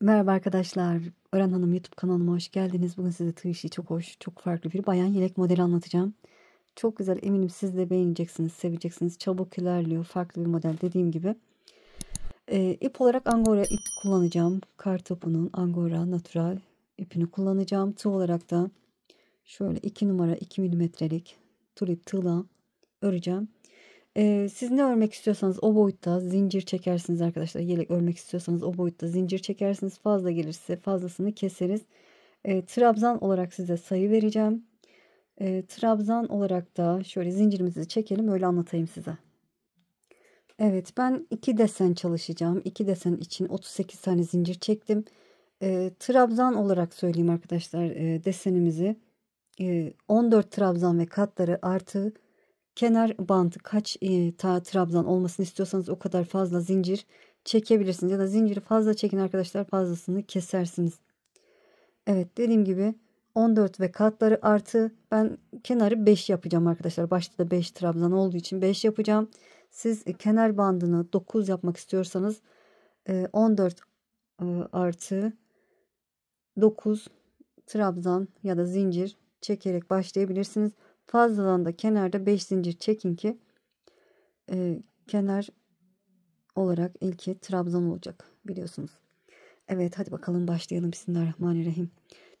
Merhaba arkadaşlar. Ören Hanım YouTube kanalıma hoş geldiniz. Bugün size tığ çok hoş, çok farklı bir bayan yelek modeli anlatacağım. Çok güzel eminim siz de beğeneceksiniz, seveceksiniz. Çabuk ilerliyor. Farklı bir model dediğim gibi. Ee, ip olarak angora ip kullanacağım. Kar topunun angora natural ipini kullanacağım. Tığ olarak da şöyle 2 numara 2 milimetrelik tulip tığla öreceğim. Ee, siz ne örmek istiyorsanız o boyutta zincir çekersiniz arkadaşlar. Yelek örmek istiyorsanız o boyutta zincir çekersiniz. Fazla gelirse fazlasını keseriz. Ee, trabzan olarak size sayı vereceğim. Ee, trabzan olarak da şöyle zincirimizi çekelim öyle anlatayım size. Evet ben iki desen çalışacağım. İki desen için 38 tane zincir çektim. Ee, trabzan olarak söyleyeyim arkadaşlar e, desenimizi. E, ee, 14 trabzan ve katları artı kenar bant kaç e, ta trabzan olmasını istiyorsanız o kadar fazla zincir çekebilirsiniz. Ya da zinciri fazla çekin arkadaşlar fazlasını kesersiniz. Evet dediğim gibi 14 ve katları artı ben kenarı 5 yapacağım arkadaşlar. Başta da 5 trabzan olduğu için 5 yapacağım. Siz kenar bandını 9 yapmak istiyorsanız 14 e, e, artı 9 trabzan ya da zincir çekerek başlayabilirsiniz. Fazladan da kenarda 5 zincir çekin ki e, kenar olarak ilki trabzan olacak biliyorsunuz. Evet hadi bakalım başlayalım Bismillahirrahmanirrahim.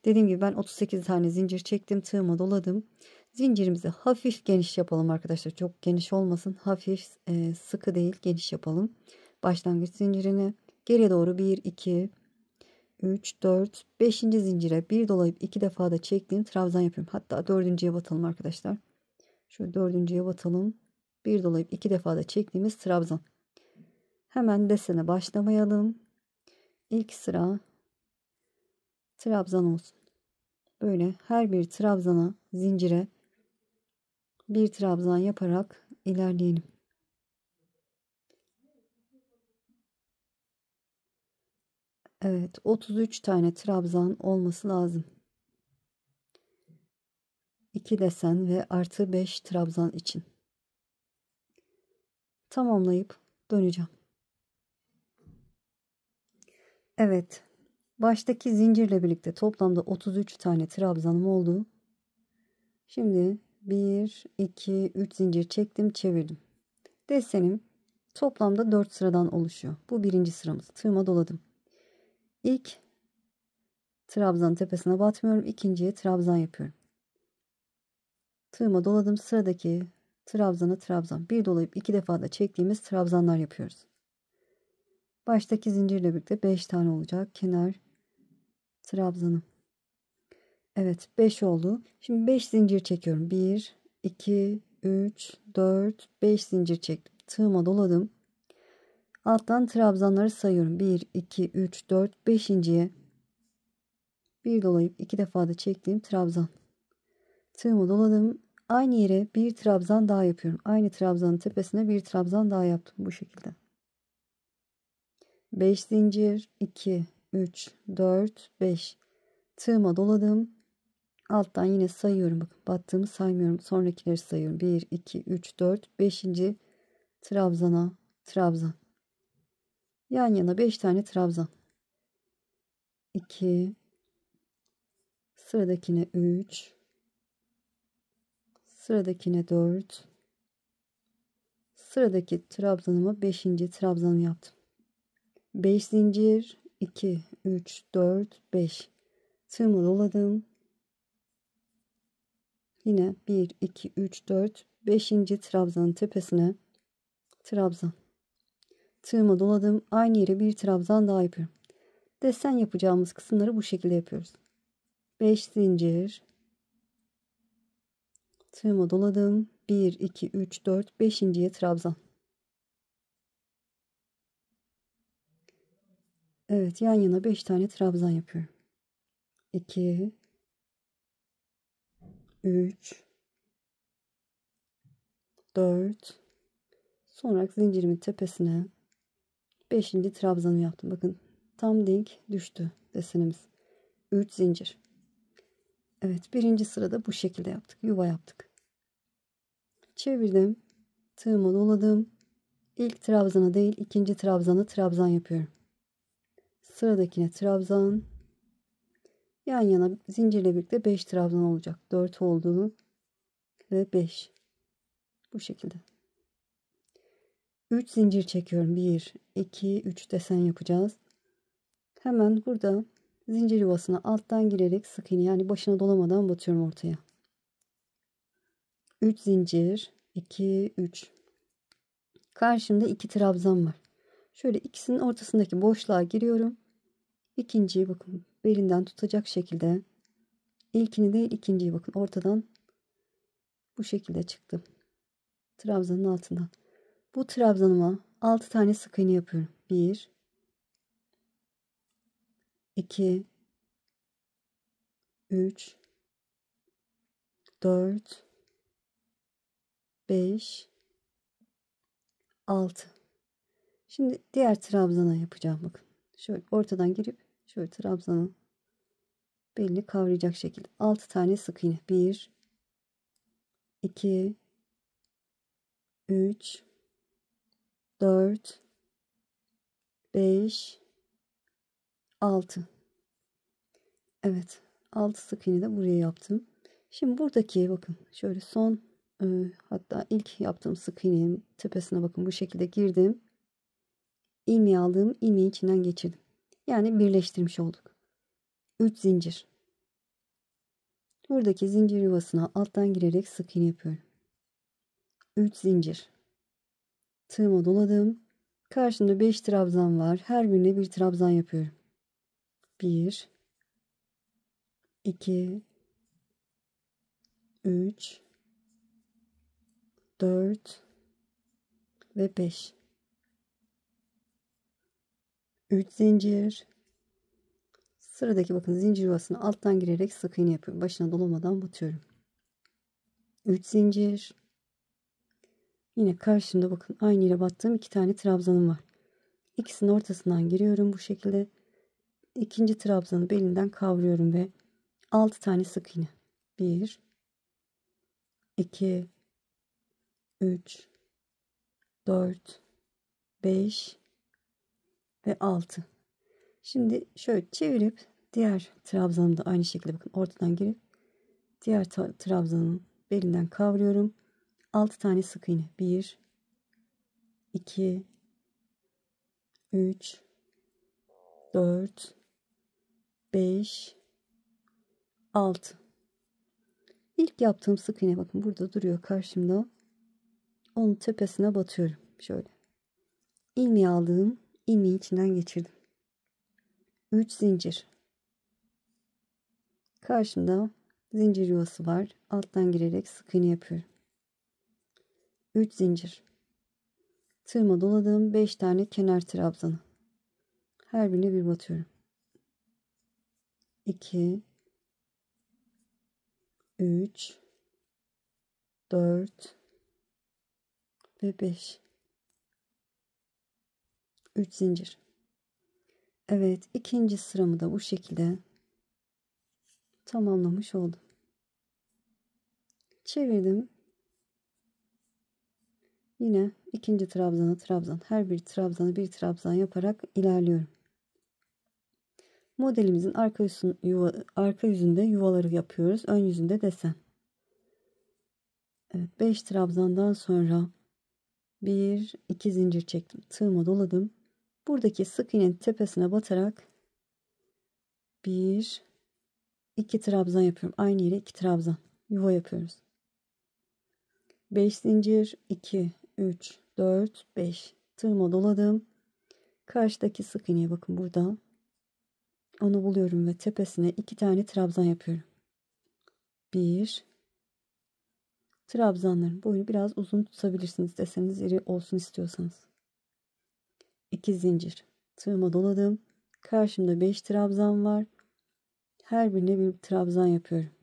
Dediğim gibi ben 38 tane zincir çektim tığıma doladım. Zincirimizi hafif geniş yapalım arkadaşlar. Çok geniş olmasın. Hafif e, sıkı değil geniş yapalım. Başlangıç zincirini geriye doğru 1, 2, 3, 4, 5. zincire bir dolayıp iki defa da çektiğim trabzan yapıyorum. Hatta dördüncüye batalım arkadaşlar. Şöyle dördüncüye batalım. Bir dolayıp iki defa da çektiğimiz trabzan. Hemen desene başlamayalım. İlk sıra trabzan olsun. Böyle her bir trabzana, zincire bir trabzan yaparak ilerleyelim. Evet 33 tane trabzan olması lazım. 2 desen ve artı 5 trabzan için. Tamamlayıp döneceğim. Evet. Baştaki zincirle birlikte toplamda 33 tane trabzanım oldu. Şimdi 1, 2, 3 zincir çektim çevirdim. Desenim toplamda 4 sıradan oluşuyor. Bu birinci sıramız. Tığıma doladım. İlk trabzan tepesine batmıyorum. İkinciye trabzan yapıyorum. Tığıma doladım. Sıradaki trabzanı trabzan. Bir dolayıp iki defa da çektiğimiz trabzanlar yapıyoruz. Baştaki zincirle birlikte 5 tane olacak. Kenar trabzanı. Evet 5 oldu. Şimdi 5 zincir çekiyorum. 1, 2, 3, 4, 5 zincir çektim. Tığıma doladım. Alttan trabzanları sayıyorum. 1, 2, 3, 4, 5.ye bir dolayıp iki defa da çektiğim trabzan. Tığımı doladım. Aynı yere bir trabzan daha yapıyorum. Aynı trabzanın tepesine bir trabzan daha yaptım bu şekilde. 5 zincir 2 3 4 5 tığıma doladım. Alttan yine sayıyorum. Bakın battığımı saymıyorum. Sonrakileri sayıyorum. 1 2 3 4 5. trabzana trabzan. Yan yana 5 tane trabzan. 2 Sıradakine 3 Sıradakine 4 Sıradaki trabzanıma 5. trabzanı yaptım. 5 zincir 2 3 4 5 tığımı doladım. Yine 1 2 3 4 5. trabzanın tepesine trabzan Tığıma doladım aynı yere bir trabzan daha yapıyorum. Desen yapacağımız kısımları bu şekilde yapıyoruz. 5 zincir. Tığıma doladım. 1, 2, 3, 4, 5.ye trabzan. Evet yan yana 5 tane trabzan yapıyorum. 2 3 4 Sonra zincirimin tepesine Beşinci trabzanı yaptım. Bakın tam denk düştü desenimiz. Üç zincir. Evet birinci sırada bu şekilde yaptık. Yuva yaptık. Çevirdim. Tığımı doladım. İlk trabzana değil ikinci trabzana trabzan yapıyorum. Sıradakine trabzan. Yan yana zincirle birlikte 5 trabzan olacak. 4 oldu ve 5. Bu şekilde. 3 zincir çekiyorum. 1, 2, 3 desen yapacağız. Hemen burada zincir yuvasına alttan girerek sık iğne yani başına dolamadan batıyorum ortaya. 3 zincir 2 3 karşımda 2 trabzan var. Şöyle ikisinin ortasındaki boşluğa giriyorum. İkinciyi bakın belinden tutacak şekilde ilkini değil ikinciyi bakın ortadan bu şekilde çıktım. Trabzanın altından. Bu trabzanıma 6 tane sık iğne yapıyorum. 1 2 3 4 5 6 Şimdi diğer trabzana yapacağım bakın. Şöyle ortadan girip şöyle trabzanı belli kavrayacak şekilde 6 tane sık iğne. 1 2 3 4 5 6 Evet 6 sık iğne de buraya yaptım. Şimdi buradaki bakın şöyle son e, hatta ilk yaptığım sık iğnenin tepesine bakın bu şekilde girdim. İlmeği aldığım ilmeği içinden geçirdim. Yani birleştirmiş olduk. 3 zincir. Buradaki zincir yuvasına alttan girerek sık iğne yapıyorum. 3 zincir. Tığıma doladım. Karşımda 5 trabzan var. Her birine bir trabzan yapıyorum. 1 2 3 4 ve 5 3 zincir sıradaki bakın zincir yuvasını alttan girerek sık iğne yapıyorum başına dolamadan batıyorum 3 zincir Yine karşımda bakın aynı yere battığım iki tane trabzanım var. İkisinin ortasından giriyorum bu şekilde. İkinci trabzanı belinden kavruyorum ve 6 tane sık iğne. 1 2 3 4 5 ve 6. Şimdi şöyle çevirip diğer trabzanı da aynı şekilde bakın ortadan girip diğer trabzanın belinden kavruyorum. 6 tane sık iğne. 1 2 3 4 5 6 İlk yaptığım sık iğne bakın burada duruyor karşımda. Onun tepesine batıyorum. Şöyle. İlmeği aldığım ilmeği içinden geçirdim. 3 zincir. Karşımda zincir yuvası var. Alttan girerek sık iğne yapıyorum. 3 zincir. Tırma doladığım 5 tane kenar trabzanı. Her birine bir batıyorum. 2, 3, 4 Ve 5. 3 zincir. Evet ikinci sıramı da bu şekilde tamamlamış oldum. Çevirdim Yine ikinci trabzanı, trabzan her bir trabzanı bir trabzan yaparak ilerliyorum. Modelimizin arka, yüzün, yuva, arka yüzünde yuvaları yapıyoruz. Ön yüzünde desen. Evet 5 trabzandan sonra bir iki zincir çektim. Tığıma doladım. Buradaki sık iğnenin tepesine batarak bir iki trabzan yapıyorum. Aynı yere iki trabzan. Yuva yapıyoruz. 5 zincir 2 3, 4, 5 tığıma doladım. Karşıdaki sık iğneye bakın burada. Onu buluyorum ve tepesine iki tane trabzan yapıyorum. 1. Trabzanların boyunu biraz uzun tutabilirsiniz deseniz iri olsun istiyorsanız. 2 zincir. Tığıma doladım. Karşımda 5 trabzan var. Her birine bir trabzan yapıyorum.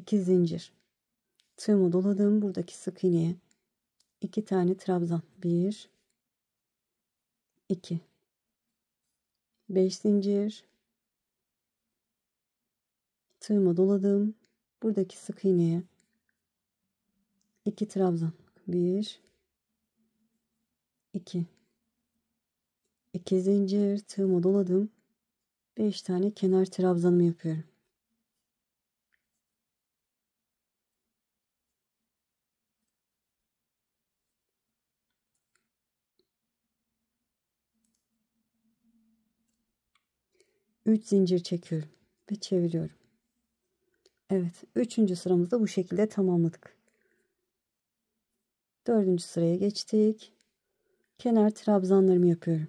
iki zincir. Tığımı doladım buradaki sık iğneye. iki tane trabzan. Bir, iki. Beş zincir. Tığıma doladım. Buradaki sık iğneye. iki trabzan. Bir, iki. İki zincir. Tığıma doladım. Beş tane kenar trabzanımı yapıyorum. 3 zincir çekiyorum ve çeviriyorum. Evet, üçüncü sıramızda bu şekilde tamamladık. 4. sıraya geçtik. Kenar trabzanlarımı yapıyorum.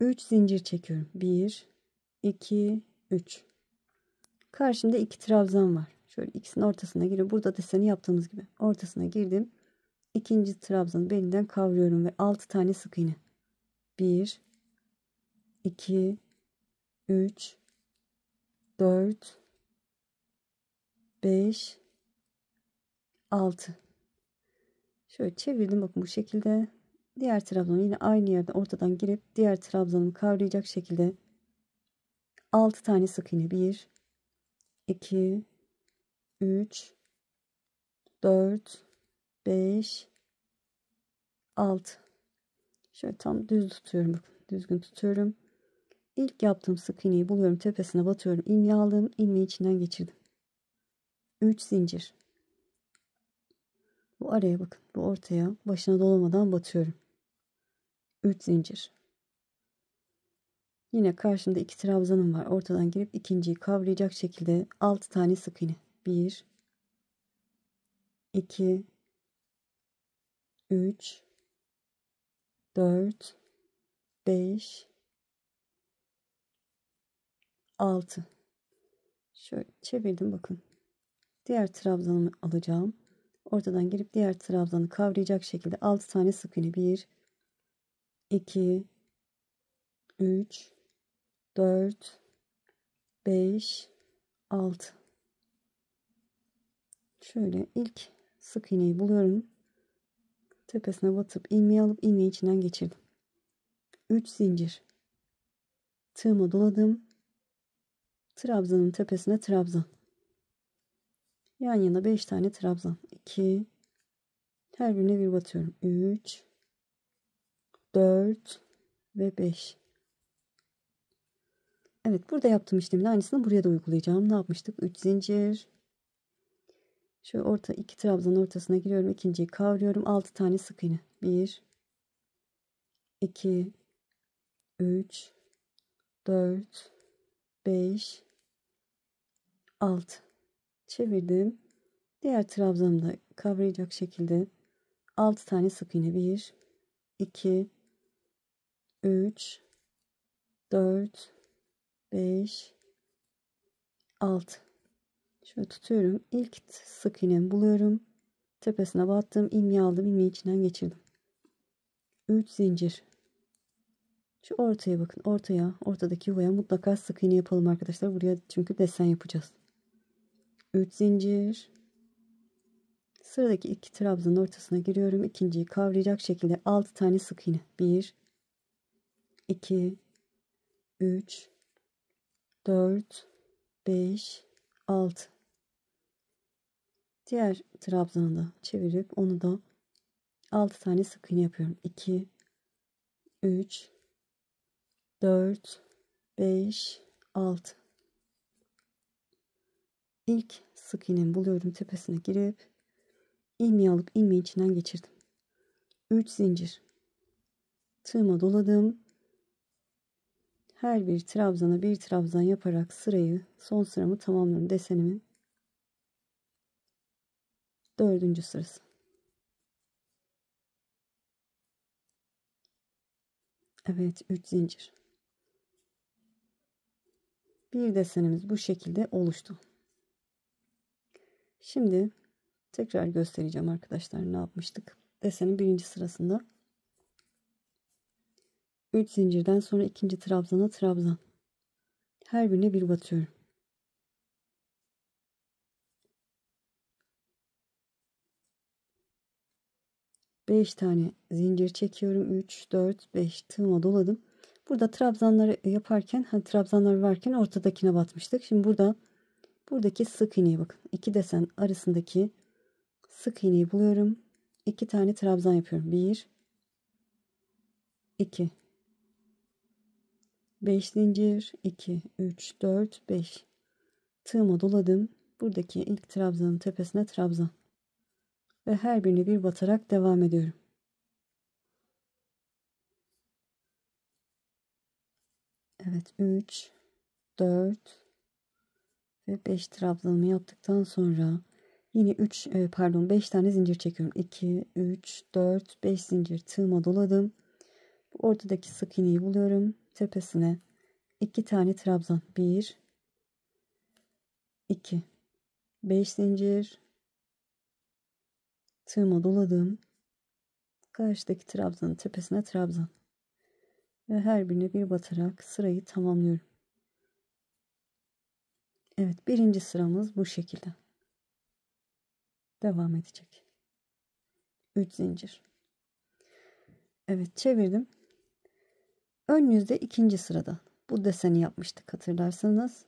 Üç zincir çekiyorum. Bir, iki, üç. Karşımda iki trabzan var. Şöyle ikisinin ortasına giriyorum. Burada deseni yaptığımız gibi ortasına girdim İkinci trabzanı belinden kavruyorum ve 6 tane sık iğne. 1 2 3 4 5 6 Şöyle çevirdim bakın bu şekilde. Diğer trabzanı yine aynı yerde ortadan girip diğer trabzanımı kavrayacak şekilde 6 tane sık iğne 1 2 3 4 5 6 şöyle tam düz tutuyorum düzgün tutuyorum İlk yaptığım sık iğneyi buluyorum tepesine batıyorum ilmeği aldım ilmeği içinden geçirdim 3 zincir bu araya bakın bu ortaya başına dolamadan batıyorum 3 zincir yine karşımda iki trabzanım var ortadan girip ikinciyi kavrayacak şekilde 6 tane sık iğne 1 2 3 4 5 6 şöyle çevirdim bakın diğer trabzanımı alacağım ortadan girip diğer trabzanı kavrayacak şekilde 6 tane sık iğne 1 2 3 4 5 6 şöyle ilk sık iğneyi buluyorum Tepesine batıp ilmeği alıp ilmeği içinden geçirdim. 3 zincir. Tığımı doladım. Trabzanın tepesine trabzan. Yan yana beş tane trabzan. 2. Her birine bir batıyorum. 3, 4 Ve 5. Evet burada yaptığım işlemin aynısını buraya da uygulayacağım. Ne yapmıştık? 3 zincir, Şöyle orta iki trabzanın ortasına giriyorum. ikinciyi kavruyorum. 6 tane sık iğne. 1 2 3 4 5 6 çevirdim. Diğer trabzanı da kavrayacak şekilde 6 tane sık iğne. 1 2 3 4 5 6 Şöyle tutuyorum. İlk sık iğnemi buluyorum. Tepesine battım. ilmeği aldım. ilmeği içinden geçirdim. 3 zincir. Şu ortaya bakın. Ortaya, ortadaki yuvaya mutlaka sık iğne yapalım arkadaşlar. Buraya çünkü desen yapacağız. 3 zincir. Sıradaki iki trabzanın ortasına giriyorum. İkinciyi kavrayacak şekilde 6 tane sık iğne. 1 2 3 4 5 6 Diğer trabzanı da çevirip onu da 6 tane sık iğne yapıyorum. 2 3 4 5 6 İlk sık iğnemi buluyorum tepesine girip ilmeği alıp ilmeğin içinden geçirdim. 3 zincir tığıma doladım. Her bir trabzana bir trabzan yaparak sırayı son sıramı tamamlıyorum desenimi Dördüncü sırası. Evet 3 zincir. Bir desenimiz bu şekilde oluştu. Şimdi tekrar göstereceğim arkadaşlar ne yapmıştık. Desenin birinci sırasında 3 zincirden sonra ikinci trabzana trabzan. Her birine bir batıyorum. 5 tane zincir çekiyorum. 3, 4, 5 tığıma doladım. Burada trabzanları yaparken hani trabzanlar varken ortadakine batmıştık. Şimdi burada buradaki sık iğneye bakın. iki desen arasındaki sık iğneyi buluyorum. 2 tane trabzan yapıyorum. 1 2 5 zincir 2 3 4 5 tığıma doladım. Buradaki ilk trabzanın tepesine trabzan ve her birine bir batarak devam ediyorum. Evet 3, 4 ve 5 trabzanımı yaptıktan sonra yine 3 e, pardon 5 tane zincir çekiyorum. 2, 3, 4, 5 zincir tığıma doladım. Bu ortadaki sık iğneyi buluyorum. Tepesine 2 tane trabzan. 1, 2, 5 zincir tığıma doladığım karşıdaki trabzanın tepesine trabzan ve her birine bir batarak sırayı tamamlıyorum. Evet birinci sıramız bu şekilde. Devam edecek. 3 zincir. Evet çevirdim. Ön yüzde ikinci sırada. Bu deseni yapmıştık hatırlarsınız.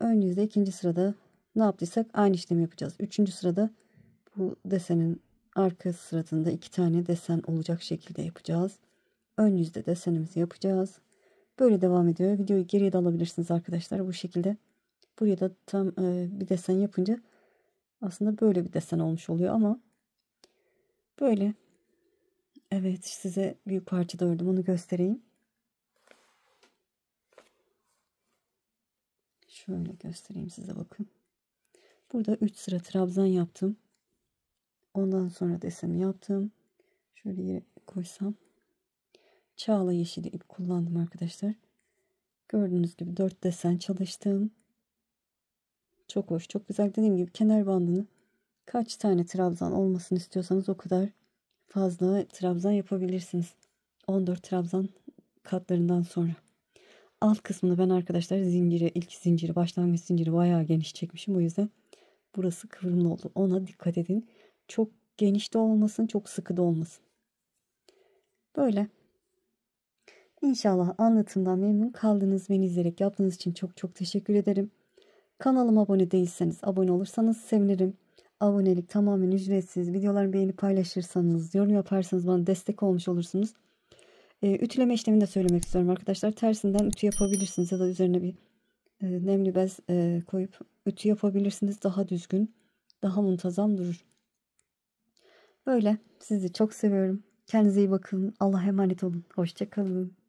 Ön yüzde ikinci sırada ne yaptıysak aynı işlemi yapacağız. Üçüncü sırada bu desenin arka sıratında iki tane desen olacak şekilde yapacağız. Ön yüzde desenimizi yapacağız. Böyle devam ediyor. Videoyu geriye de alabilirsiniz arkadaşlar bu şekilde. Buraya da tam e, bir desen yapınca aslında böyle bir desen olmuş oluyor ama böyle. Evet size büyük parça ördüm onu göstereyim. Şöyle göstereyim size bakın. Burada 3 sıra trabzan yaptım. Ondan sonra desemi yaptım. Şöyle yere koysam. Çağla yeşili ip kullandım arkadaşlar. Gördüğünüz gibi 4 desen çalıştım. Çok hoş, çok güzel. Dediğim gibi kenar bandını kaç tane trabzan olmasını istiyorsanız o kadar fazla trabzan yapabilirsiniz. 14 trabzan katlarından sonra. Alt kısmını ben arkadaşlar zinciri, ilk zinciri, başlangıç zinciri bayağı geniş çekmişim. O yüzden burası kıvrımlı oldu. Ona dikkat edin. Çok genişte olmasın, çok sıkı da olmasın. Böyle. İnşallah anlatımdan memnun kaldınız. Beni izleyerek yaptığınız için çok çok teşekkür ederim. Kanalıma abone değilseniz abone olursanız sevinirim. Abonelik tamamen ücretsiz. Videolarımı beğenip paylaşırsanız, yorum yaparsanız bana destek olmuş olursunuz. E, ütüleme işlemini de söylemek istiyorum arkadaşlar. Tersinden ütü yapabilirsiniz ya da üzerine bir e, nemli bez e, koyup ütü yapabilirsiniz. Daha düzgün, daha muntazam durur. Böyle sizi çok seviyorum. Kendinize iyi bakın. Allah'a emanet olun. Hoşçakalın.